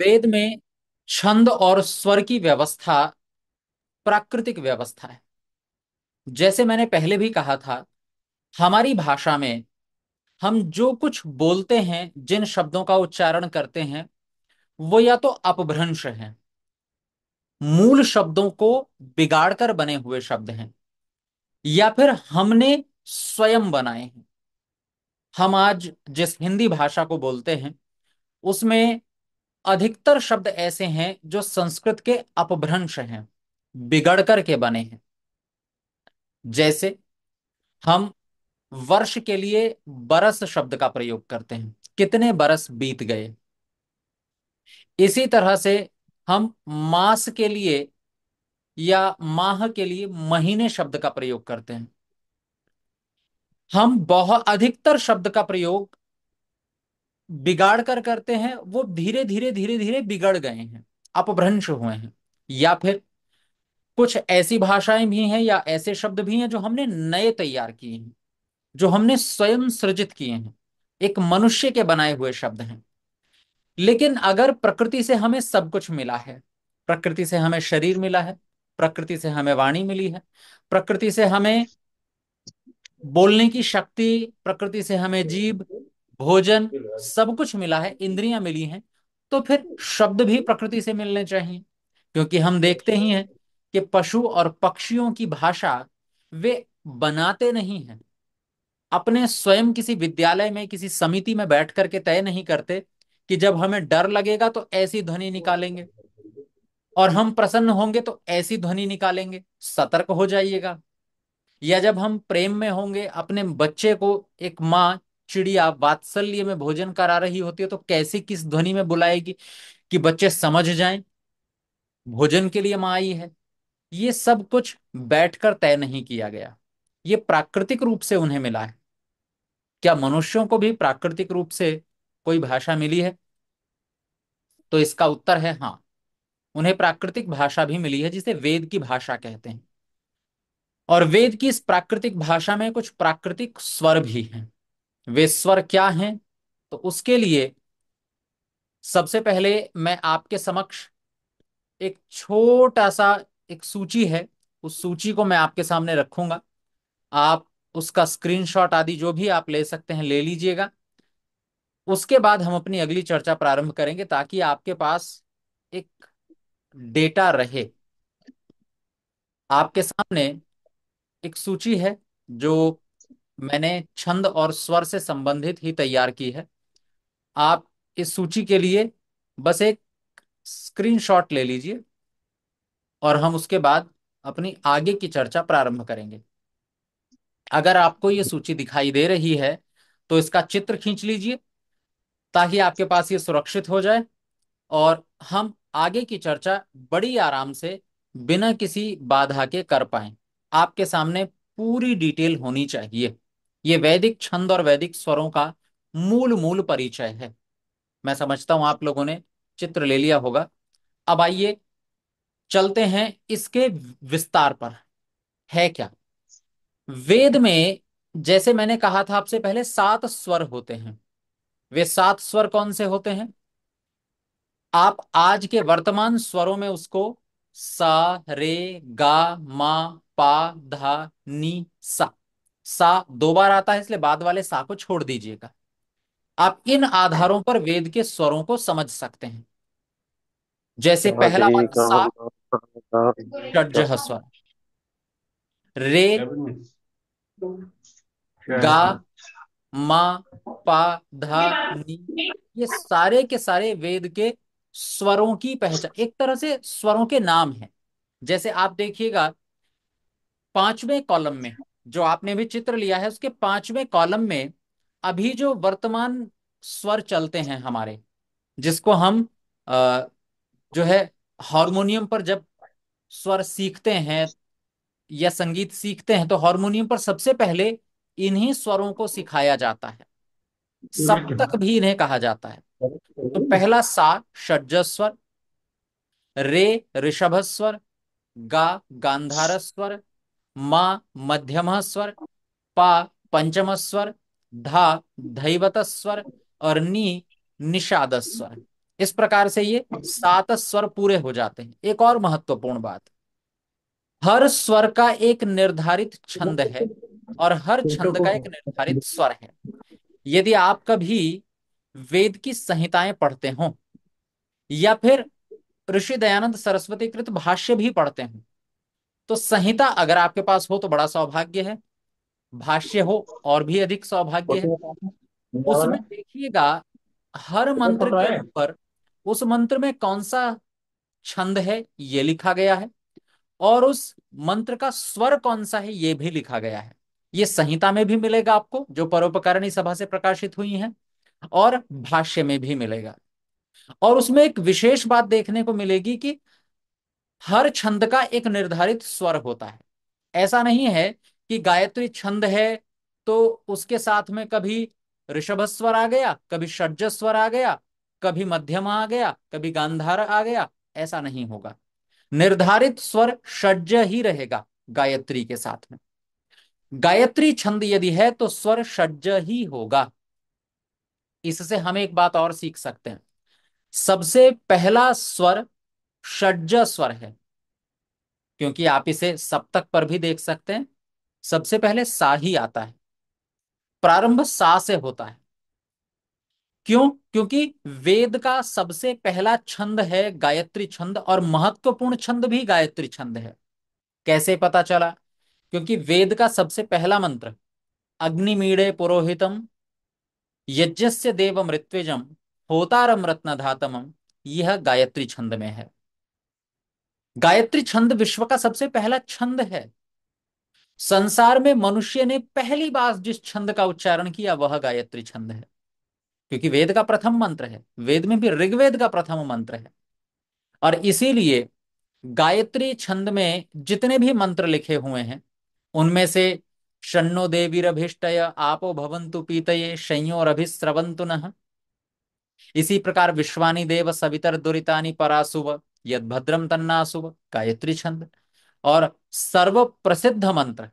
वेद में छंद और स्वर की व्यवस्था प्राकृतिक व्यवस्था है जैसे मैंने पहले भी कहा था हमारी भाषा में हम जो कुछ बोलते हैं जिन शब्दों का उच्चारण करते हैं वो या तो अपभ्रंश हैं मूल शब्दों को बिगाड़कर बने हुए शब्द हैं या फिर हमने स्वयं बनाए हैं हम आज जिस हिंदी भाषा को बोलते हैं उसमें अधिकतर शब्द ऐसे हैं जो संस्कृत के अपभ्रंश हैं बिगड़ के बने हैं जैसे हम वर्ष के लिए बरस शब्द का प्रयोग करते हैं कितने बरस बीत गए इसी तरह से हम मास के लिए या माह के लिए महीने शब्द का प्रयोग करते हैं हम बहुत अधिकतर शब्द का प्रयोग बिगाड़ कर करते हैं वो धीरे धीरे धीरे धीरे बिगड़ गए हैं अपभ्रंश हुए हैं या फिर कुछ ऐसी भाषाएं भी हैं या ऐसे शब्द भी हैं जो हमने नए तैयार किए हैं जो हमने स्वयं सृजित किए हैं एक मनुष्य के बनाए हुए शब्द हैं लेकिन अगर प्रकृति से हमें सब कुछ मिला है प्रकृति से हमें शरीर मिला है प्रकृति से हमें वाणी मिली है प्रकृति से हमें बोलने की शक्ति प्रकृति से हमें जीव भोजन सब कुछ मिला है इंद्रियां मिली हैं तो फिर शब्द भी प्रकृति से मिलने चाहिए क्योंकि हम देखते ही हैं कि पशु और पक्षियों की भाषा वे बनाते नहीं हैं अपने स्वयं किसी विद्यालय में किसी समिति में बैठ करके तय नहीं करते कि जब हमें डर लगेगा तो ऐसी ध्वनि निकालेंगे और हम प्रसन्न होंगे तो ऐसी ध्वनि निकालेंगे सतर्क हो जाइएगा या जब हम प्रेम में होंगे अपने बच्चे को एक माँ चिड़िया वात्सल्य में भोजन करा रही होती है तो कैसे किस ध्वनि में बुलाएगी कि बच्चे समझ जाएं भोजन के लिए माँ आई है ये सब कुछ बैठकर तय नहीं किया गया ये प्राकृतिक रूप से उन्हें मिला है क्या मनुष्यों को भी प्राकृतिक रूप से कोई भाषा मिली है तो इसका उत्तर है हाँ उन्हें प्राकृतिक भाषा भी मिली है जिसे वेद की भाषा कहते हैं और वेद की इस प्राकृतिक भाषा में कुछ प्राकृतिक स्वर भी हैं वे स्वर क्या हैं तो उसके लिए सबसे पहले मैं आपके समक्ष एक छोटा सा एक सूची है उस सूची को मैं आपके सामने रखूंगा आप उसका स्क्रीनशॉट आदि जो भी आप ले सकते हैं ले लीजिएगा उसके बाद हम अपनी अगली चर्चा प्रारंभ करेंगे ताकि आपके पास एक डेटा रहे आपके सामने एक सूची है जो मैंने छंद और स्वर से संबंधित ही तैयार की है आप इस सूची के लिए बस एक स्क्रीनशॉट ले लीजिए और हम उसके बाद अपनी आगे की चर्चा प्रारंभ करेंगे अगर आपको ये सूची दिखाई दे रही है तो इसका चित्र खींच लीजिए ताकि आपके पास ये सुरक्षित हो जाए और हम आगे की चर्चा बड़ी आराम से बिना किसी बाधा के कर पाए आपके सामने पूरी डिटेल होनी चाहिए ये वैदिक छंद और वैदिक स्वरों का मूल मूल परिचय है मैं समझता हूं आप लोगों ने चित्र ले लिया होगा अब आइए चलते हैं इसके विस्तार पर है क्या वेद में जैसे मैंने कहा था आपसे पहले सात स्वर होते हैं वे सात स्वर कौन से होते हैं आप आज के वर्तमान स्वरों में उसको सा रे गा मा पा धा नी सा सा दो बार आता है इसलिए बाद वाले सा को छोड़ दीजिएगा आप इन आधारों पर वेद के स्वरों को समझ सकते हैं जैसे हाँ पहला वाला सा स्वर रे गा मा पा धा नी ये सारे के सारे वेद के स्वरों की पहचान एक तरह से स्वरों के नाम है जैसे आप देखिएगा पांचवें कॉलम में जो आपने भी चित्र लिया है उसके पांचवें कॉलम में अभी जो वर्तमान स्वर चलते हैं हमारे जिसको हम जो है हारमोनियम पर जब स्वर सीखते हैं या संगीत सीखते हैं तो हारमोनियम पर सबसे पहले इन्हीं स्वरों को सिखाया जाता है सब तक भी इन्हें कहा जाता है तो पहला सा षज स्वर रे ऋषभ स्वर गा गांधार स्वर मा मध्यम स्वर पा पंचम स्वर धा धैवत स्वर और नी निषाद स्वर इस प्रकार से ये सात स्वर पूरे हो जाते हैं एक और महत्वपूर्ण बात हर स्वर का एक निर्धारित छंद है और हर छंद का एक निर्धारित स्वर है यदि आप कभी वेद की संहिताएं पढ़ते हो या फिर ऋषि दयानंद सरस्वती कृत भाष्य भी पढ़ते हैं तो संहिता अगर आपके पास हो तो बड़ा सौभाग्य है भाष्य हो और भी अधिक सौभाग्य है उसमें देखिएगा हर मंत्र के ऊपर उस मंत्र में कौन सा छंद है ये लिखा गया है और उस मंत्र का स्वर कौन सा है ये भी लिखा गया है ये संहिता में भी मिलेगा आपको जो परोपकारिणी सभा से प्रकाशित हुई है और भाष्य में भी मिलेगा और उसमें एक विशेष बात देखने को मिलेगी कि हर छंद का एक निर्धारित स्वर होता है ऐसा नहीं है कि गायत्री छंद है तो उसके साथ में कभी ऋषभ स्वर आ गया कभी षज स्वर आ गया कभी मध्यम आ गया कभी गांधार आ गया ऐसा नहीं होगा निर्धारित स्वर षज ही रहेगा गायत्री के साथ में गायत्री छंद यदि है तो स्वर षज ही होगा इससे हम एक बात और सीख सकते हैं सबसे पहला स्वर षड्ज स्वर है क्योंकि आप इसे सप्तक पर भी देख सकते हैं सबसे पहले सा ही आता है प्रारंभ सा से होता है क्यों क्योंकि वेद का सबसे पहला छंद है गायत्री छंद और महत्वपूर्ण छंद भी गायत्री छंद है कैसे पता चला क्योंकि वेद का सबसे पहला मंत्र अग्निमीड़े पुरोहितम यज्ञ देव मृत्युजम होतारम धातम यह गायत्री छंद में है गायत्री छंद विश्व का सबसे पहला छंद है संसार में मनुष्य ने पहली बार जिस छंद का उच्चारण किया वह गायत्री छंद है क्योंकि वेद का प्रथम मंत्र है वेद में भी ऋग्वेद का प्रथम मंत्र है और इसीलिए गायत्री छंद में जितने भी मंत्र लिखे हुए हैं उनमें से शनो देवी रभिष्टय आपो भवंतु पीतये शयो रभिस्रवंतु न इसी प्रकार विश्वानी देव सवितर दुरीता परासुव यद भद्रम तन्ना शुभ गायत्री छंद और सर्व प्रसिद्ध मंत्र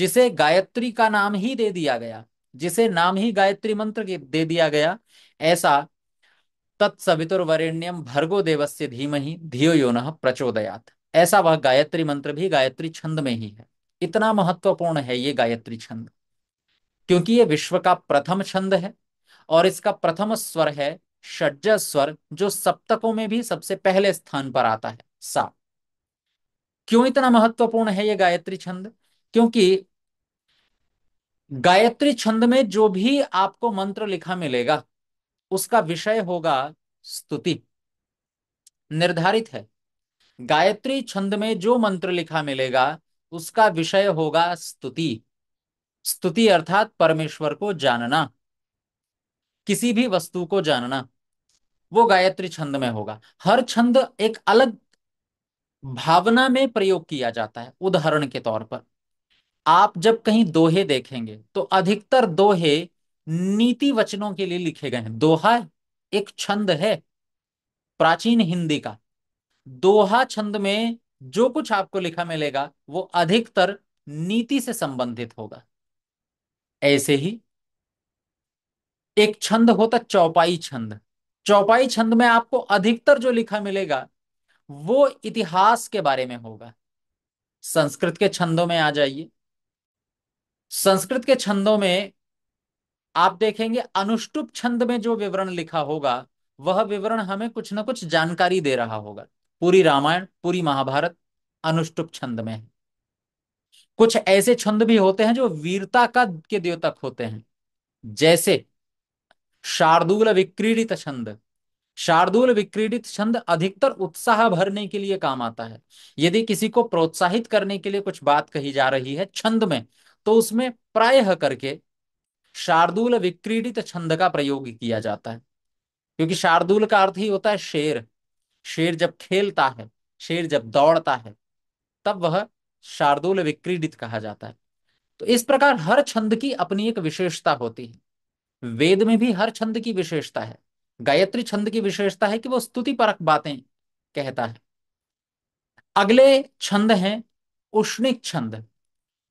जिसे गायत्री का नाम ही दे दिया गया जिसे नाम ही गायत्री मंत्र दे दिया गया ऐसा तत्सवितुर्वरेण्यम भर्गो देवस्य धीमहि धियो यो प्रचोदयात ऐसा वह गायत्री मंत्र भी गायत्री छंद में ही है इतना महत्वपूर्ण है ये गायत्री छंद क्योंकि ये विश्व का प्रथम छंद है और इसका प्रथम स्वर है षज स्वर जो सप्तकों में भी सबसे पहले स्थान पर आता है सा क्यों इतना महत्वपूर्ण है ये गायत्री छंद क्योंकि गायत्री छंद में जो भी आपको मंत्र लिखा मिलेगा उसका विषय होगा स्तुति निर्धारित है गायत्री छंद में जो मंत्र लिखा मिलेगा उसका विषय होगा स्तुति स्तुति अर्थात परमेश्वर को जानना किसी भी वस्तु को जानना वो गायत्री छंद में होगा हर छंद एक अलग भावना में प्रयोग किया जाता है उदाहरण के तौर पर आप जब कहीं दोहे देखेंगे तो अधिकतर दोहे नीति वचनों के लिए लिखे गए हैं दोहा एक छंद है प्राचीन हिंदी का दोहा छंद में जो कुछ आपको लिखा मिलेगा वो अधिकतर नीति से संबंधित होगा ऐसे ही एक छंद होता चौपाई छंद चौपाई छंद में आपको अधिकतर जो लिखा मिलेगा वो इतिहास के बारे में होगा संस्कृत के छंदों में आ जाइए संस्कृत के छंदों में आप देखेंगे अनुष्टुप छंद में जो विवरण लिखा होगा वह विवरण हमें कुछ ना कुछ जानकारी दे रहा होगा पूरी रामायण पूरी महाभारत अनुष्टुप छंद में है कुछ ऐसे छंद भी होते हैं जो वीरता का के द्योतक होते हैं जैसे शार्दूल विक्रीडित छंद शार्दूल विक्रीडित छंद अधिकतर उत्साह भरने के लिए काम आता है यदि किसी को प्रोत्साहित करने के लिए कुछ बात कही जा रही है छंद में तो उसमें प्रायः करके शार्दूल विक्रीडित छंद का प्रयोग किया जाता है क्योंकि शार्दूल का अर्थ ही होता है शेर शेर जब खेलता है शेर जब दौड़ता है तब वह शार्दूल विक्रीडित कहा जाता है तो इस प्रकार हर छंद की अपनी एक विशेषता होती है वेद में भी हर छंद की विशेषता है गायत्री छंद की विशेषता है कि वो स्तुति परक बातें कहता है अगले छंद हैं उष्णिक छंद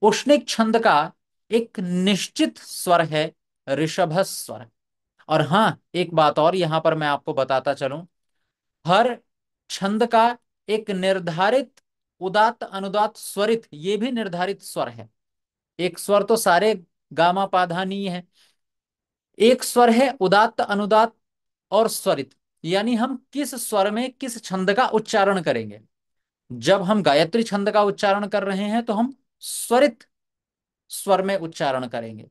उष्णिक छंद का एक निश्चित स्वर है ऋषभ स्वर और हाँ एक बात और यहां पर मैं आपको बताता चलूं हर छंद का एक निर्धारित उदात अनुदात स्वरित ये भी निर्धारित स्वर है एक स्वर तो सारे गामा पाधानी है एक स्वर है उदात्त अनुदात और स्वरित यानी हम किस स्वर में किस छंद का उच्चारण करेंगे जब हम गायत्री छंद का उच्चारण कर रहे हैं तो हम स्वरित स्वर में उच्चारण करेंगे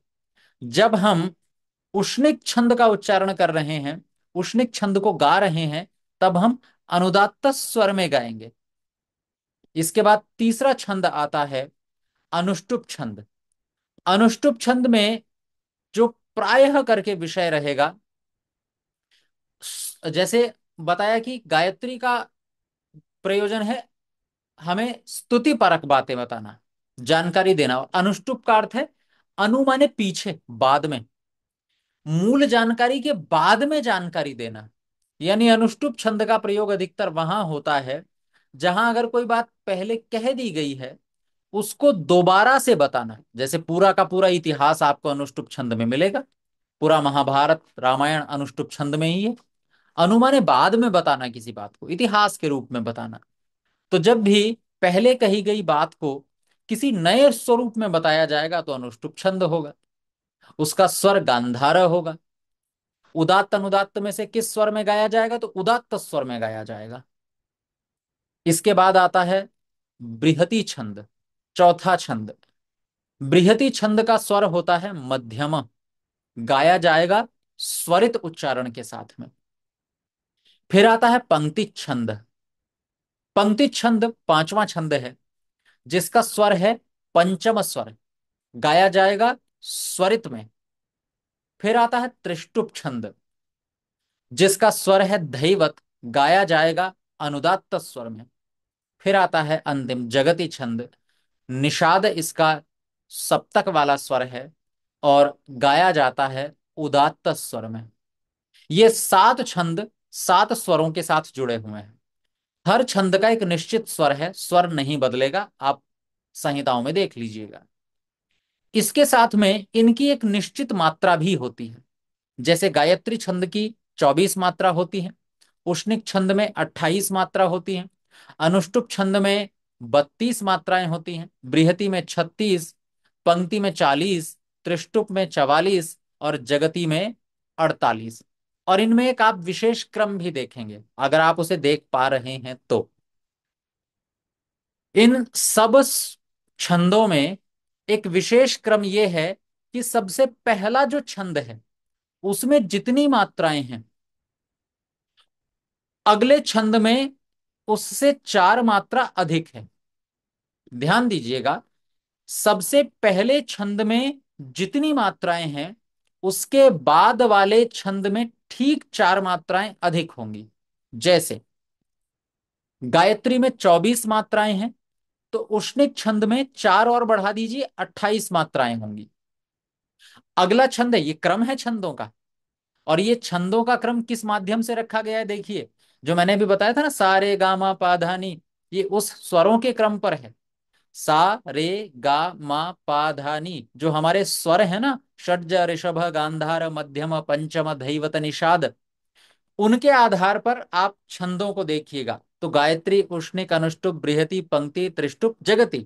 जब हम उष्णिक छंद का उच्चारण कर रहे हैं उष्णिक छंद को गा रहे हैं तब हम अनुदात्त स्वर में गाएंगे इसके बाद तीसरा छंद आता है अनुष्टुप छंद अनुष्टुप छंद में जो प्रायः करके विषय रहेगा जैसे बताया कि गायत्री का प्रयोजन है हमें स्तुति परक बातें बताना जानकारी देना अनुष्टुप का अर्थ है अनु माने पीछे बाद में मूल जानकारी के बाद में जानकारी देना यानी अनुष्टुप छंद का प्रयोग अधिकतर वहां होता है जहां अगर कोई बात पहले कह दी गई है उसको दोबारा से बताना जैसे पूरा का पूरा इतिहास आपको अनुष्टुप छंद में मिलेगा पूरा महाभारत रामायण अनुष्टुप छंद में ही है अनुमान बाद में बताना किसी बात को इतिहास के रूप में बताना तो जब भी पहले कही गई बात को किसी नए स्वरूप में बताया जाएगा तो अनुष्टुप छंद होगा उसका स्वर गांधार होगा उदात्त अनुदात्त में से किस स्वर में गाया जाएगा तो उदात्त स्वर में गाया जाएगा इसके बाद आता है बृहति छंद चौथा छंद बृहति छंद का स्वर होता है मध्यम गाया जाएगा स्वरित उच्चारण के साथ में फिर आता है पंक्ति छंद पंक्ति छंद पांचवा छंद है जिसका स्वर है पंचम स्वर गाया जाएगा स्वरित में फिर आता है त्रिष्टुप छंद जिसका स्वर है धैवत गाया जाएगा अनुदात्त स्वर में फिर आता है अंतिम जगती छंद निषाद इसका सप्तक वाला स्वर है और गाया जाता है उदात्त स्वर में ये सात छंद सात स्वरों के साथ जुड़े हुए हैं हर छंद का एक निश्चित स्वर है स्वर नहीं बदलेगा आप संहिताओं में देख लीजिएगा इसके साथ में इनकी एक निश्चित मात्रा भी होती है जैसे गायत्री छंद की चौबीस मात्रा होती है उष्णिक छंद में अट्ठाईस मात्रा होती है अनुष्टुप छंद में बत्तीस मात्राएं होती हैं बृहति में छत्तीस पंक्ति में चालीस त्रिष्टुप में चवालीस और जगती में अड़तालीस और इनमें एक आप विशेष क्रम भी देखेंगे अगर आप उसे देख पा रहे हैं तो इन सब छंदों में एक विशेष क्रम यह है कि सबसे पहला जो छंद है उसमें जितनी मात्राएं हैं अगले छंद में उससे चार मात्रा अधिक है ध्यान दीजिएगा सबसे पहले छंद में जितनी मात्राएं हैं उसके बाद वाले छंद में ठीक चार मात्राएं अधिक होंगी जैसे गायत्री में चौबीस मात्राएं हैं तो उष्णिक छंद में चार और बढ़ा दीजिए अट्ठाईस मात्राएं होंगी अगला छंद है ये क्रम है छंदों का और ये छंदों का क्रम किस माध्यम से रखा गया है देखिए जो मैंने भी बताया था ना सारे गामा पाधानी ये उस स्वरों के क्रम पर है सा रे गा मा पा धानी जो हमारे स्वर है ना षड्ज ऋषभ गांधार मध्यम पंचम धैवत निषाद उनके आधार पर आप छंदों को देखिएगा तो गायत्री उष्णिक अनुष्टुप बृहति पंक्ति त्रिष्टुप जगति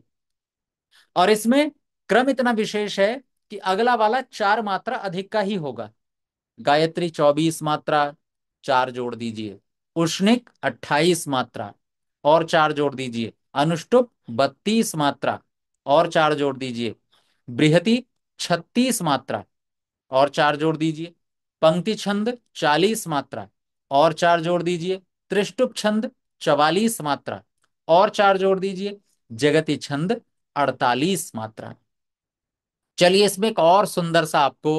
और इसमें क्रम इतना विशेष है कि अगला वाला चार मात्रा अधिक का ही होगा गायत्री चौबीस मात्रा चार जोड़ दीजिए उष्णिक अट्ठाईस मात्रा और चार जोड़ दीजिए अनुष्टुप बत्तीस मात्रा और चार जोड़ दीजिए बृहति छत्तीस मात्रा और चार जोड़ दीजिए पंक्ति छंद चालीस मात्रा और चार जोड़ दीजिए त्रिष्टुप छंद चवालीस मात्रा और चार जोड़ दीजिए जगति छंद अड़तालीस मात्रा चलिए इसमें एक और सुंदर सा आपको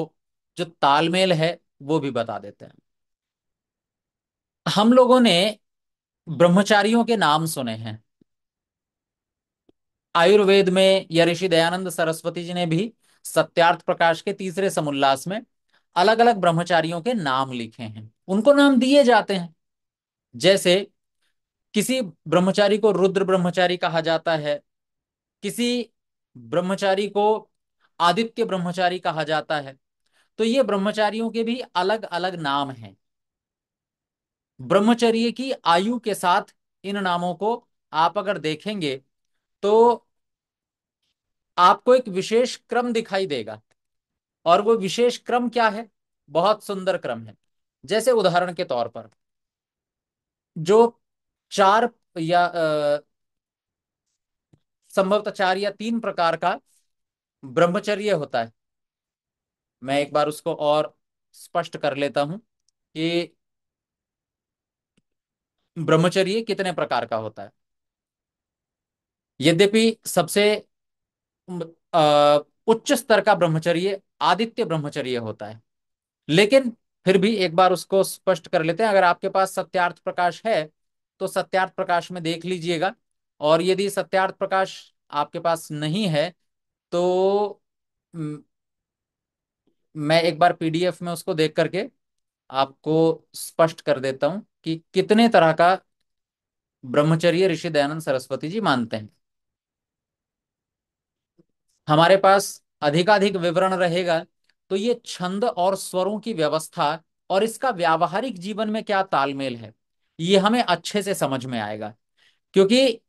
जो तालमेल है वो भी बता देते हैं हम लोगों ने ब्रह्मचारियों के नाम सुने हैं आयुर्वेद में या ऋषि दयानंद सरस्वती जी ने भी सत्यार्थ प्रकाश के तीसरे समुल्लास में अलग अलग ब्रह्मचारियों के नाम लिखे हैं उनको नाम दिए जाते हैं जैसे किसी ब्रह्मचारी को रुद्र ब्रह्मचारी कहा जाता है किसी ब्रह्मचारी को आदित्य ब्रह्मचारी कहा जाता है तो ये ब्रह्मचारियों के भी अलग अलग नाम हैं ब्रह्मचर्य की आयु के साथ इन नामों को आप अगर देखेंगे तो आपको एक विशेष क्रम दिखाई देगा और वो विशेष क्रम क्या है बहुत सुंदर क्रम है जैसे उदाहरण के तौर पर जो चार या संभवतः चार या तीन प्रकार का ब्रह्मचर्य होता है मैं एक बार उसको और स्पष्ट कर लेता हूं कि ब्रह्मचर्य कितने प्रकार का होता है यद्यपि सबसे उच्च स्तर का ब्रह्मचर्य आदित्य ब्रह्मचर्य होता है लेकिन फिर भी एक बार उसको स्पष्ट कर लेते हैं अगर आपके पास सत्यार्थ प्रकाश है तो सत्यार्थ प्रकाश में देख लीजिएगा और यदि सत्यार्थ प्रकाश आपके पास नहीं है तो मैं एक बार पीडीएफ में उसको देख करके आपको स्पष्ट कर देता हूं कि कितने तरह का ब्रह्मचर्य ऋषि दयानंद सरस्वती जी मानते हैं हमारे पास अधिकाधिक विवरण रहेगा तो ये छंद और स्वरों की व्यवस्था और इसका व्यावहारिक जीवन में क्या तालमेल है ये हमें अच्छे से समझ में आएगा क्योंकि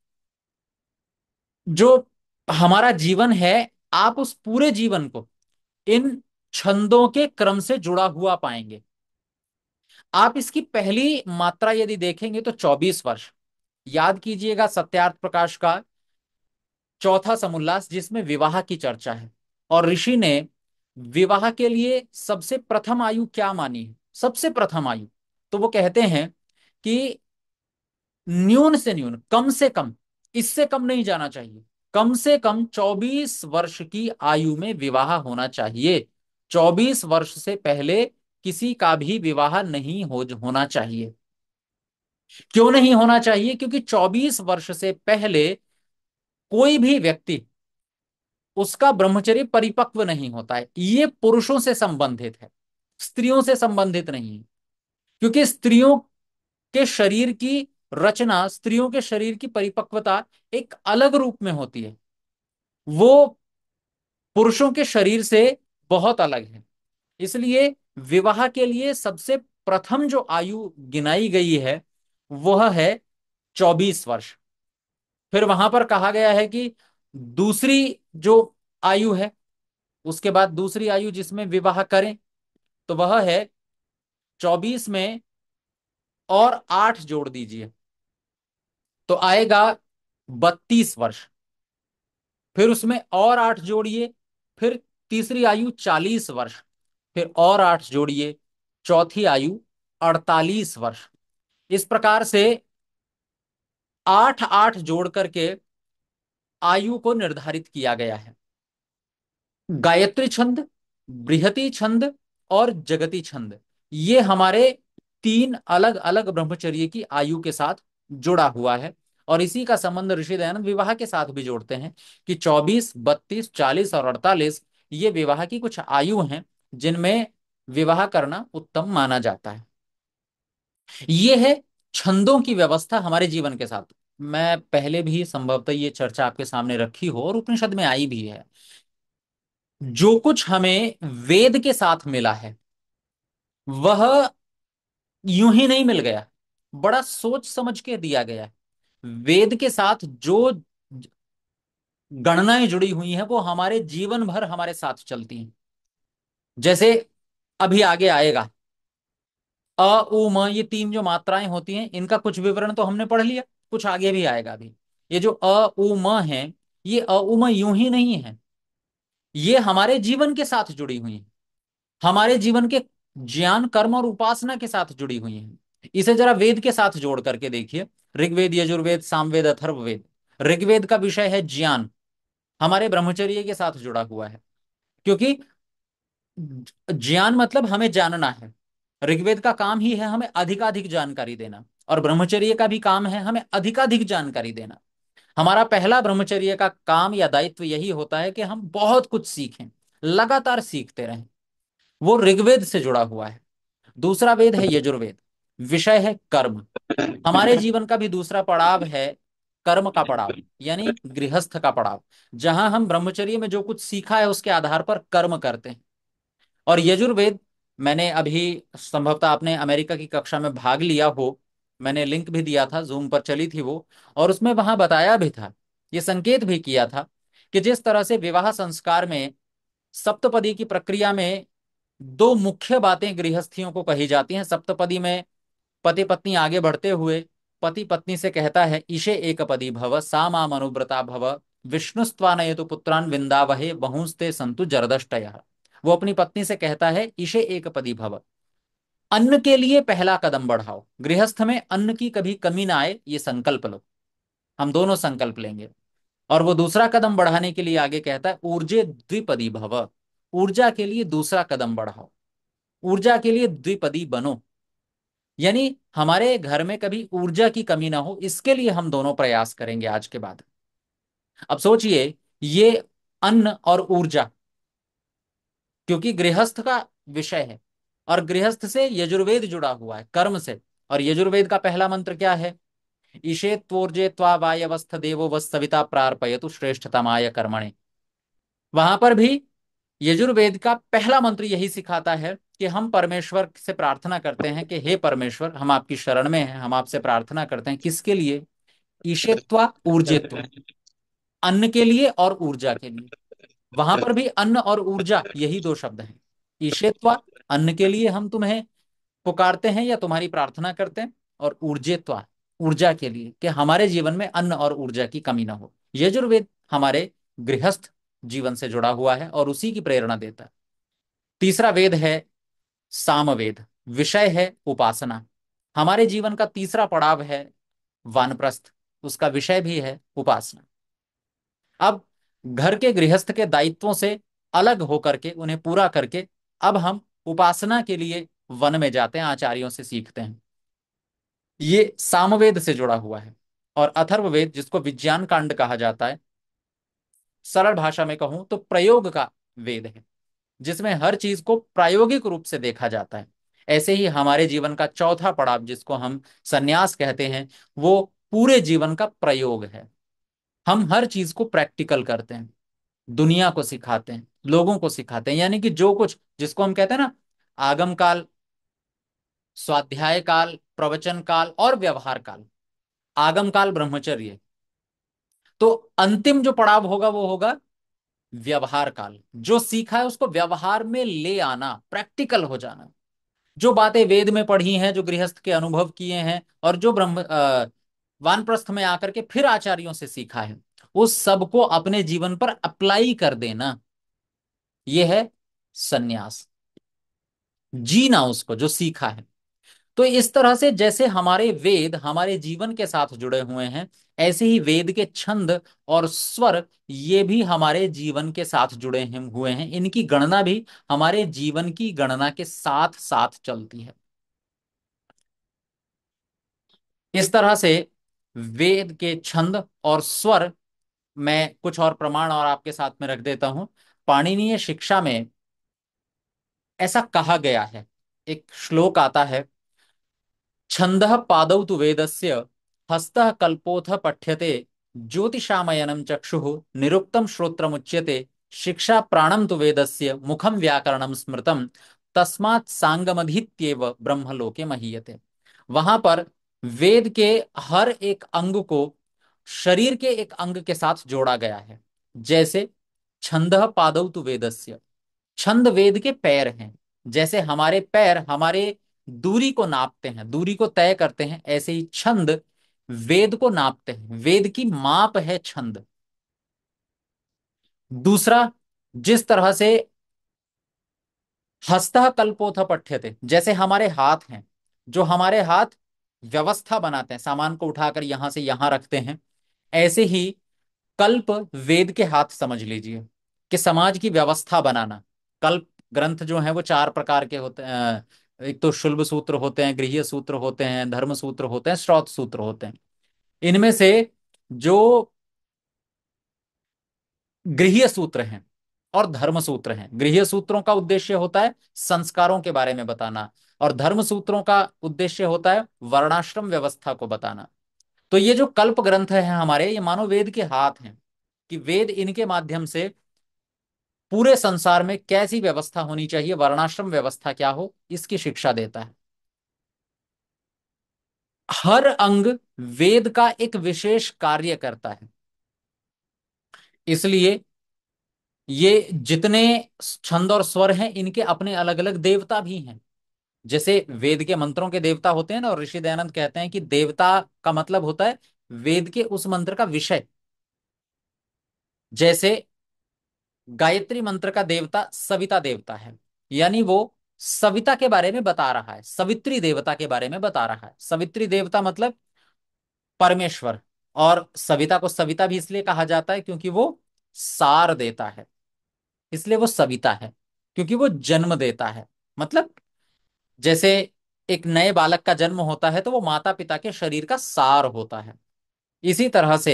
जो हमारा जीवन है आप उस पूरे जीवन को इन छंदों के क्रम से जुड़ा हुआ पाएंगे आप इसकी पहली मात्रा यदि देखेंगे तो 24 वर्ष याद कीजिएगा सत्यार्थ प्रकाश का चौथा समुल्लास जिसमें विवाह की चर्चा है और ऋषि ने विवाह के लिए सबसे प्रथम आयु क्या मानी है सबसे प्रथम आयु तो वो कहते हैं कि न्यून से न्यून कम से कम इससे कम नहीं जाना चाहिए कम से कम 24 वर्ष की आयु में विवाह होना चाहिए 24 वर्ष से पहले किसी का भी विवाह नहीं हो होना चाहिए क्यों नहीं होना चाहिए क्योंकि 24 वर्ष से पहले कोई भी व्यक्ति उसका ब्रह्मचर्य परिपक्व नहीं होता है ये पुरुषों से संबंधित है स्त्रियों से संबंधित नहीं क्योंकि स्त्रियों के शरीर की रचना स्त्रियों के शरीर की परिपक्वता एक अलग रूप में होती है वो पुरुषों के शरीर से बहुत अलग है इसलिए विवाह के लिए सबसे प्रथम जो आयु गिनाई गई है वह है चौबीस वर्ष फिर वहां पर कहा गया है कि दूसरी जो आयु है उसके बाद दूसरी आयु जिसमें विवाह करें तो वह है चौबीस में और आठ जोड़ दीजिए तो आएगा बत्तीस वर्ष फिर उसमें और आठ जोड़िए फिर तीसरी आयु चालीस वर्ष फिर और आठ जोड़िए चौथी आयु अड़तालीस वर्ष इस प्रकार से आठ आठ जोड़ करके आयु को निर्धारित किया गया है गायत्री छंद बृहति छंद और जगती छंद ये हमारे तीन अलग अलग ब्रह्मचर्य की आयु के साथ जुड़ा हुआ है और इसी का संबंध ऋषि दयानंद विवाह के साथ भी जोड़ते हैं कि 24, 32, 40 और 48 ये विवाह की कुछ आयु हैं जिनमें विवाह करना उत्तम माना जाता है ये है छंदों की व्यवस्था हमारे जीवन के साथ मैं पहले भी संभवतः ये चर्चा आपके सामने रखी हो और उपनिषद में आई भी है जो कुछ हमें वेद के साथ मिला है वह यूं ही नहीं मिल गया बड़ा सोच समझ के दिया गया वेद के साथ जो गणनाएं जुड़ी हुई हैं वो हमारे जीवन भर हमारे साथ चलती हैं जैसे अभी आगे आएगा अ उ म ये तीन जो मात्राएं होती हैं इनका कुछ विवरण तो हमने पढ़ लिया कुछ आगे भी आएगा अभी ये जो अ उ म है ये अ उ म यूं ही नहीं है ये हमारे जीवन के साथ जुड़ी हुई है हमारे जीवन के ज्ञान कर्म और उपासना के साथ जुड़ी हुई है इसे जरा वेद के साथ जोड़ करके देखिए ऋग्वेद यजुर्वेद सामवेद अथर्ववेद ऋग्वेद का विषय है ज्ञान हमारे ब्रह्मचर्य के साथ जुड़ा हुआ है क्योंकि ज्ञान मतलब हमें जानना है ऋग्वेद का काम ही है हमें अधिकाधिक जानकारी देना और ब्रह्मचर्य का भी काम है हमें अधिकाधिक जानकारी देना हमारा पहला ब्रह्मचर्य का काम या दायित्व यही होता है कि हम बहुत कुछ सीखें लगातार सीखते रहें वो ऋग्वेद से जुड़ा हुआ है दूसरा वेद है यजुर्वेद विषय है कर्म हमारे जीवन का भी दूसरा पड़ाव है कर्म का पड़ाव यानी गृहस्थ का पड़ाव जहां हम ब्रह्मचर्य में जो कुछ सीखा है उसके आधार पर कर्म करते हैं और यजुर्वेद मैंने अभी संभवतः आपने अमेरिका की कक्षा में भाग लिया हो मैंने लिंक भी दिया था जूम पर चली थी वो और उसमें वहां बताया भी था ये संकेत भी किया था कि जिस तरह से विवाह संस्कार में सप्तपदी की प्रक्रिया में दो मुख्य बातें गृहस्थियों को कही जाती हैं सप्तपदी में पति पत्नी आगे बढ़ते हुए पति पत्नी से कहता है ईशे एक पदी भव सामा मनुव्रता भव तो पुत्रान विंदावहे बहुंस्ते संतु जरदष्टया वो अपनी पत्नी से कहता है इसे एक पदी भव अन्न के लिए पहला कदम बढ़ाओ गृहस्थ में अन्न की कभी कमी ना आए ये संकल्प लो हम दोनों संकल्प लेंगे और वो दूसरा कदम बढ़ाने के लिए आगे कहता है ऊर्जे द्विपदी भव ऊर्जा के लिए दूसरा कदम बढ़ाओ ऊर्जा के लिए द्विपदी बनो यानी हमारे घर में कभी ऊर्जा की कमी ना हो इसके लिए हम दोनों प्रयास करेंगे आज के बाद अब सोचिए ये अन्न और ऊर्जा क्योंकि गृहस्थ का विषय है और गृहस्थ से यजुर्वेद जुड़ा हुआ है कर्म से और यजुर्वेद का पहला मंत्र क्या है ईशे तोर्जे त्वा वायवस्थ देवो वस्विता प्रार्पयतु श्रेष्ठतमाय कर्मणे वहां पर भी यजुर्वेद का पहला मंत्र यही सिखाता है कि हम परमेश्वर से प्रार्थना करते हैं कि हे परमेश्वर हम आपकी शरण में हैं हम आपसे प्रार्थना करते हैं किसके लिए ईशेत्वा ऊर्जे अन्न के लिए और ऊर्जा के लिए वहां पर भी अन्न और ऊर्जा यही दो शब्द हैं ईशेत्वा अन्न के लिए हम तुम्हें पुकारते हैं या तुम्हारी प्रार्थना करते हैं और ऊर्जेत्वा ऊर्जा के लिए कि हमारे जीवन में अन्न और ऊर्जा की कमी ना हो यजुर्वेद हमारे गृहस्थ जीवन से जुड़ा हुआ है और उसी की प्रेरणा देता है तीसरा वेद है सामवेद विषय है उपासना हमारे जीवन का तीसरा पड़ाव है वानप्रस्थ उसका विषय भी है उपासना अब घर के गृहस्थ के दायित्वों से अलग होकर के उन्हें पूरा करके अब हम उपासना के लिए वन में जाते हैं आचार्यों से सीखते हैं ये सामवेद से जुड़ा हुआ है और अथर्ववेद जिसको विज्ञान कांड कहा जाता है सरल भाषा में कहूं तो प्रयोग का वेद है जिसमें हर चीज को प्रायोगिक रूप से देखा जाता है ऐसे ही हमारे जीवन का चौथा पड़ाव जिसको हम संन्यास कहते हैं वो पूरे जीवन का प्रयोग है हम हर चीज को प्रैक्टिकल करते हैं दुनिया को सिखाते हैं लोगों को सिखाते हैं यानी कि जो कुछ जिसको हम कहते हैं ना आगम काल स्वाध्याय काल प्रवचन काल और व्यवहार काल आगम काल ब्रह्मचर्य तो अंतिम जो पड़ाव होगा वो होगा व्यवहार काल जो सीखा है उसको व्यवहार में ले आना प्रैक्टिकल हो जाना जो बातें वेद में पढ़ी हैं जो गृहस्थ के अनुभव किए हैं और जो ब्रह्म वानप्रस्थ में आकर के फिर आचार्यों से सीखा है उस सब को अपने जीवन पर अप्लाई कर देना यह है सन्यास जीना उसको जो सीखा है तो इस तरह से जैसे हमारे वेद हमारे जीवन के साथ जुड़े हुए हैं ऐसे ही वेद के छंद और स्वर ये भी हमारे जीवन के साथ जुड़े हैं, हुए हैं इनकी गणना भी हमारे जीवन की गणना के साथ साथ चलती है इस तरह से वेद के छंद और स्वर मैं कुछ और प्रमाण और आपके साथ में रख देता हूं पाणिनीय शिक्षा में ऐसा कहा गया है एक श्लोक आता है छंद पादौ तो से हस्त कल्पोथ पठ्यते ज्योतिषामयनम चक्षु निरुक्तम मुच्यते शिक्षा प्राणम तो वेद से मुखम व्याकरण स्मृतम तस्मात् ब्रह्म ब्रह्मलोके महीयते वहां पर वेद के हर एक अंग को शरीर के एक अंग के साथ जोड़ा गया है जैसे छंद पादौ तु वेदस्य छंद वेद के पैर हैं जैसे हमारे पैर हमारे दूरी को नापते हैं दूरी को तय करते हैं ऐसे ही छंद वेद को नापते हैं वेद की माप है छंद दूसरा जिस तरह से हस्त कल्पोथ पठ्य थे जैसे हमारे हाथ हैं जो हमारे हाथ व्यवस्था बनाते हैं सामान को उठाकर यहां से यहां रखते हैं ऐसे ही कल्प वेद के हाथ समझ लीजिए कि समाज की व्यवस्था बनाना कल्प ग्रंथ जो है वो चार प्रकार के होते हैं एक तो शुल्ब सूत्र होते हैं गृह सूत्र होते हैं धर्म सूत्र होते हैं श्रोत सूत्र होते हैं इनमें से जो गृह सूत्र हैं और धर्म सूत्र हैं गृह सूत्रों का उद्देश्य होता है संस्कारों के बारे में बताना और धर्म सूत्रों का उद्देश्य होता है वर्णाश्रम व्यवस्था को बताना तो ये जो कल्प ग्रंथ है हमारे ये मानो वेद के हाथ हैं कि वेद इनके माध्यम से पूरे संसार में कैसी व्यवस्था होनी चाहिए वर्णाश्रम व्यवस्था क्या हो इसकी शिक्षा देता है हर अंग वेद का एक विशेष कार्य करता है इसलिए ये जितने छंद और स्वर हैं इनके अपने अलग अलग देवता भी हैं जैसे वेद के मंत्रों के देवता होते हैं ना और ऋषि दयानंद कहते हैं कि देवता का मतलब होता है वेद के उस मंत्र का विषय जैसे गायत्री मंत्र का देवता सविता देवता है यानी वो सविता के बारे में बता रहा है सवित्री देवता के बारे में बता रहा है सवित्री देवता मतलब परमेश्वर और सविता को सविता भी इसलिए कहा जाता है क्योंकि वो सार देता है इसलिए वो सविता है क्योंकि वो जन्म देता है मतलब जैसे एक नए बालक का जन्म होता है तो वो माता पिता के शरीर का सार होता है इसी तरह से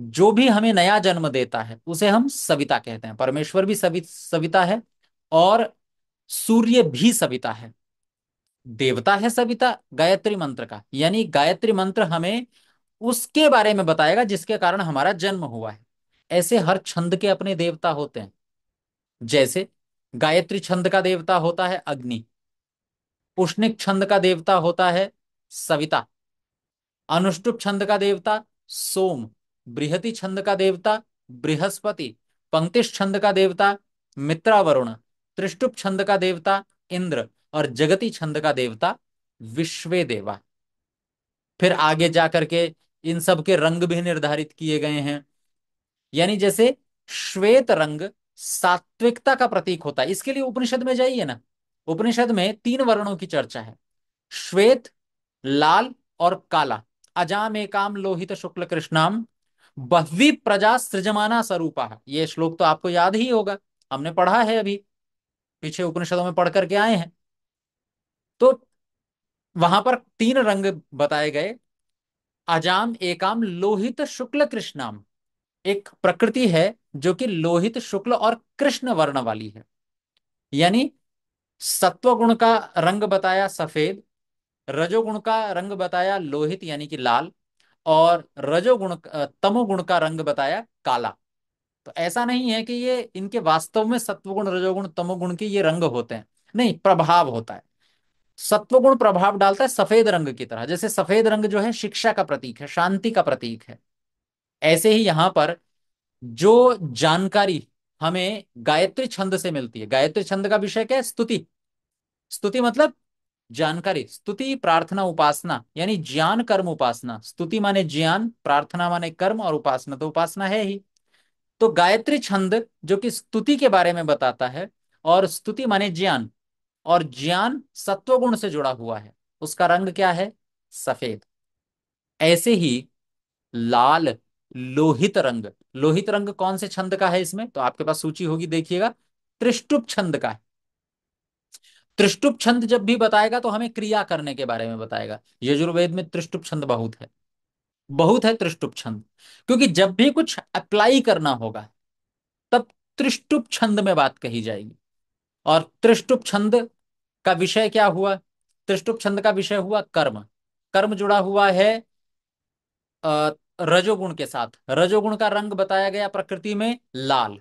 जो भी हमें नया जन्म देता है उसे हम सविता कहते हैं परमेश्वर भी सवि सविता है और सूर्य भी सविता है देवता है सविता गायत्री मंत्र का यानी गायत्री मंत्र हमें उसके बारे में बताएगा जिसके कारण हमारा जन्म हुआ है ऐसे हर छंद के अपने देवता होते हैं जैसे गायत्री छंद का देवता होता है अग्नि पुष्णिक छंद का देवता होता है सविता अनुष्टुप छंद का देवता सोम बृहति छंद का देवता बृहस्पति पंक्तिश छंद का देवता मित्रा वरुण त्रिष्टुप छंद का देवता इंद्र और जगति छंद का देवता विश्वे देवा फिर आगे जाकर के इन सब के रंग भी निर्धारित किए गए हैं यानी जैसे श्वेत रंग सात्विकता का प्रतीक होता है इसके लिए उपनिषद में जाइए ना उपनिषद में तीन वर्णों की चर्चा है श्वेत लाल और काला अजाम एकाम लोहित शुक्ल कृष्णाम बहवी प्रजा सृजमाना स्वरूपा ये श्लोक तो आपको याद ही होगा हमने पढ़ा है अभी पीछे उपनिषदों में पढ़ करके आए हैं तो वहां पर तीन रंग बताए गए अजाम एकाम लोहित शुक्ल कृष्णाम एक प्रकृति है जो कि लोहित शुक्ल और कृष्ण वर्ण वाली है यानी सत्वगुण का रंग बताया सफेद रजोगुण का रंग बताया लोहित यानी कि लाल और रजोगुण तमोगुण का रंग बताया काला तो ऐसा नहीं है कि ये इनके वास्तव में सत्वगुण रजोगुण तमोगुण के ये रंग होते हैं नहीं प्रभाव होता है सत्वगुण प्रभाव डालता है सफेद रंग की तरह जैसे सफेद रंग जो है शिक्षा का प्रतीक है शांति का प्रतीक है ऐसे ही यहां पर जो जानकारी हमें गायत्री छंद से मिलती है गायत्री छंद का विषय क्या है स्तुति स्तुति मतलब जानकारी स्तुति प्रार्थना उपासना यानी ज्ञान कर्म उपासना स्तुति माने ज्ञान प्रार्थना माने कर्म और उपासना तो उपासना है ही तो गायत्री छंद जो कि स्तुति के बारे में बताता है और स्तुति माने ज्ञान और ज्ञान सत्वगुण से जुड़ा हुआ है उसका रंग क्या है सफेद ऐसे ही लाल लोहित रंग लोहित रंग कौन से छंद का है इसमें तो आपके पास सूची होगी देखिएगा त्रिष्टुप छंद का है त्रिष्टुप छंद जब भी बताएगा तो हमें क्रिया करने के बारे में बताएगा यजुर्वेद में त्रिष्टुप छंद बहुत है बहुत है त्रिष्टुप छंद क्योंकि जब भी कुछ अप्लाई करना होगा तब त्रिष्टुप छंद में बात कही जाएगी और त्रिष्टुप छंद का विषय क्या हुआ त्रिष्टुप छंद का विषय हुआ कर्म कर्म जुड़ा हुआ है रजोगुण के साथ रजोगुण का रंग बताया गया प्रकृति में लाल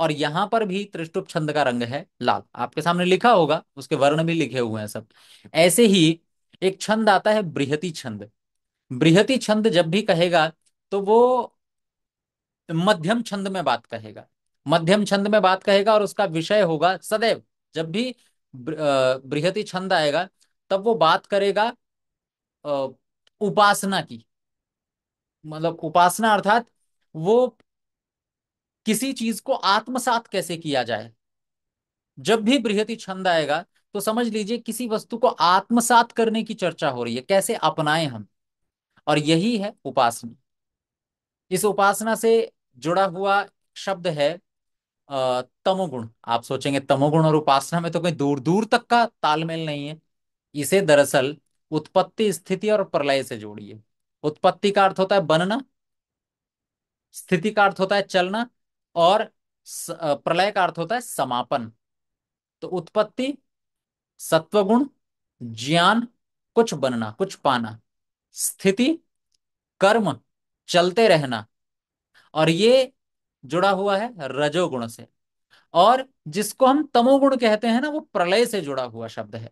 और यहां पर भी त्रिष्टुप छंद का रंग है लाल आपके सामने लिखा होगा उसके वर्ण भी लिखे हुए हैं सब ऐसे ही एक छंद आता है बृहती छंद बृहती छंद जब भी कहेगा तो वो मध्यम छंद में बात कहेगा मध्यम छंद में बात कहेगा और उसका विषय होगा सदैव जब भी बृहति छंद आएगा तब वो बात करेगा उपासना की मतलब उपासना अर्थात वो किसी चीज को आत्मसात कैसे किया जाए जब भी बृहति छंद आएगा तो समझ लीजिए किसी वस्तु को आत्मसात करने की चर्चा हो रही है कैसे अपनाएं हम और यही है उपासना इस उपासना से जुड़ा हुआ शब्द है तमोगुण आप सोचेंगे तमोगुण और उपासना में तो कोई दूर दूर तक का तालमेल नहीं है इसे दरअसल उत्पत्ति स्थिति और प्रलय से जोड़िए उत्पत्ति का अर्थ होता है बनना स्थिति का अर्थ होता है चलना और प्रलय का अर्थ होता है समापन तो उत्पत्ति सत्वगुण ज्ञान कुछ बनना कुछ पाना स्थिति कर्म चलते रहना और ये जुड़ा हुआ है रजोगुण से और जिसको हम तमोगुण कहते हैं ना वो प्रलय से जुड़ा हुआ शब्द है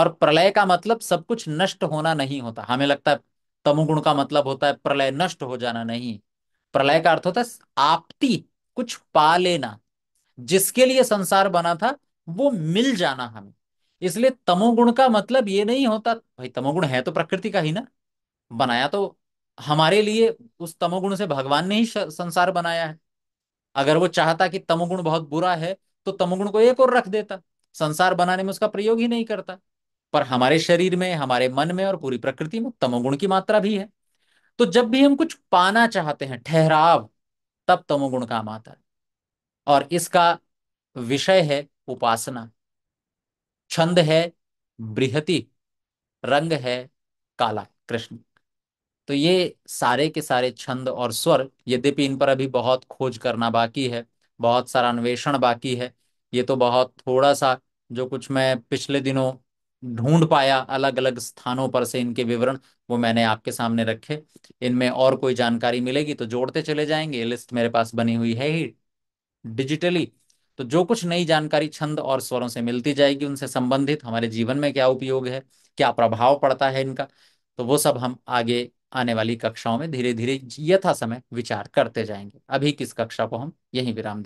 और प्रलय का मतलब सब कुछ नष्ट होना नहीं होता हमें लगता है तमोगुण का मतलब होता है प्रलय नष्ट हो जाना नहीं प्रलय का अर्थ होता है आपती कुछ पा लेना जिसके लिए संसार बना था वो मिल जाना हमें इसलिए तमोगुण का मतलब ये नहीं होता भाई तमोगुण है तो प्रकृति का ही ना बनाया तो हमारे लिए उस तमोगुण से भगवान ने ही संसार बनाया है अगर वो चाहता कि तमोगुण बहुत बुरा है तो तमोगुण को एक और रख देता संसार बनाने में उसका प्रयोग ही नहीं करता पर हमारे शरीर में हमारे मन में और पूरी प्रकृति में तमोगुण की मात्रा भी है तो जब भी हम कुछ पाना चाहते हैं ठहराव तब तमोगुण काम आता है और इसका विषय है उपासना छंद है बृहति रंग है काला कृष्ण तो ये सारे के सारे छंद और स्वर यद्यपि इन पर अभी बहुत खोज करना बाकी है बहुत सारा अन्वेषण बाकी है ये तो बहुत थोड़ा सा जो कुछ मैं पिछले दिनों ढूंढ पाया अलग अलग स्थानों पर से इनके विवरण वो मैंने आपके सामने रखे इनमें और कोई जानकारी मिलेगी तो जोड़ते चले जाएंगे लिस्ट मेरे पास बनी हुई है ही डिजिटली तो जो कुछ नई जानकारी छंद और स्वरों से मिलती जाएगी उनसे संबंधित हमारे जीवन में क्या उपयोग है क्या प्रभाव पड़ता है इनका तो वो सब हम आगे आने वाली कक्षाओं में धीरे धीरे यथा समय विचार करते जाएंगे अभी किस कक्षा को हम यही विराम